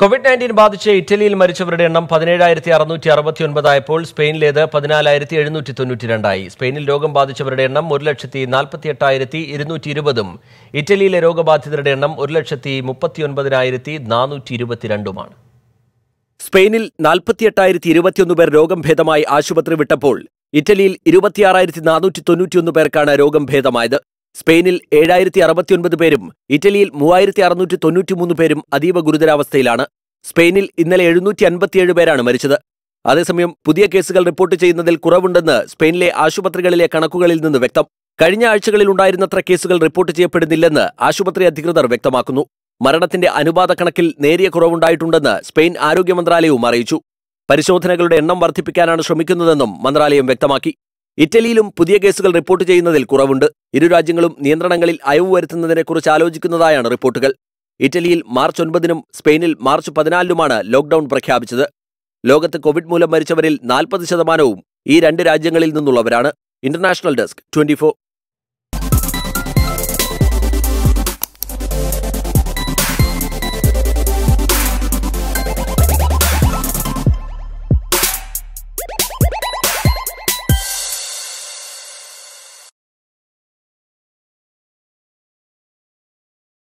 Covid nineteen ബാധിച്ച് ഇറ്റലിയിൽ മരിച്ചവരുടെ എണ്ണം പതിനേഴായിരത്തി അറുന്നൂറ്റി അറുപത്തി ഒൻപതായപ്പോൾ സ്പെയിനിലേത് പതിനാലായിരത്തി എഴുന്നൂറ്റി തൊണ്ണൂറ്റി രണ്ടായി സ്പെയിനിൽ രോഗം ബാധിച്ചവരുടെ എണ്ണം ഒരു ലക്ഷത്തി നാൽപ്പത്തി എട്ടായിരത്തി ഇരുന്നൂറ്റി ഇരുപതും ഇറ്റലിയിലെ രോഗബാധിതരുടെ എണ്ണം ഒരു ലക്ഷത്തി മുപ്പത്തി ഒൻപതിനായിരത്തി നാനൂറ്റി ഇരുപത്തിരണ്ടുമാണ് സ്പെയിനിൽ നാൽപ്പത്തി എട്ടായിരത്തി ഇരുപത്തിയൊന്ന് പേർ രോഗം ഭേദമായി ആശുപത്രി വിട്ടപ്പോൾ ഇറ്റലിയിൽ ഇരുപത്തിയാറായിരത്തി നാനൂറ്റി തൊണ്ണൂറ്റിയൊന്ന് പേർക്കാണ് രോഗം ഭേദമായത് സ്പെയിനിൽ ഏഴായിരത്തി അറുപത്തിയൊൻപത് പേരും ഇറ്റലിയിൽ മൂവായിരത്തി അറുന്നൂറ്റി തൊണ്ണൂറ്റിമൂന്ന് പേരും അതീവ ഗുരുതരാവസ്ഥയിലാണ് സ്പെയിനിൽ ഇന്നലെ എഴുന്നൂറ്റി അൻപത്തിയേഴ് പേരാണ് മരിച്ചത് അതേസമയം പുതിയ കേസുകൾ റിപ്പോർട്ട് ചെയ്യുന്നതിൽ കുറവുണ്ടെന്ന് സ്പെയിനിലെ ആശുപത്രികളിലെ കണക്കുകളിൽ നിന്ന് വ്യക്തം കഴിഞ്ഞ ആഴ്ചകളിൽ ഉണ്ടായിരുന്നത്ര കേസുകൾ റിപ്പോർട്ട് ചെയ്യപ്പെടുന്നില്ലെന്ന് ആശുപത്രി അധികൃതർ വ്യക്തമാക്കുന്നു മരണത്തിന്റെ അനുപാത കണക്കിൽ നേരിയ കുറവുണ്ടായിട്ടുണ്ടെന്ന് സ്പെയിൻ ആരോഗ്യ മന്ത്രാലയവും അറിയിച്ചു പരിശോധനകളുടെ എണ്ണം വർദ്ധിപ്പിക്കാനാണ് ശ്രമിക്കുന്നതെന്നും മന്ത്രാലയം വ്യക്തമാക്കി ഇറ്റലിയിലും പുതിയ കേസുകൾ റിപ്പോർട്ട് ചെയ്യുന്നതിൽ കുറവുണ്ട് ഇരു രാജ്യങ്ങളും നിയന്ത്രണങ്ങളിൽ അയവ് വരുത്തുന്നതിനെക്കുറിച്ച് ആലോചിക്കുന്നതായാണ് റിപ്പോർട്ടുകൾ ഇറ്റലിയിൽ മാർച്ച് ഒൻപതിനും സ്പെയിനിൽ മാർച്ച് പതിനാലിനുമാണ് ലോക്ഡൌൺ പ്രഖ്യാപിച്ചത് ലോകത്ത് കോവിഡ് മൂലം മരിച്ചവരിൽ നാൽപ്പത് ശതമാനവും ഈ രണ്ട് രാജ്യങ്ങളിൽ നിന്നുള്ളവരാണ് ഇന്റർനാഷണൽ ഡെസ്ക് ട്വന്റി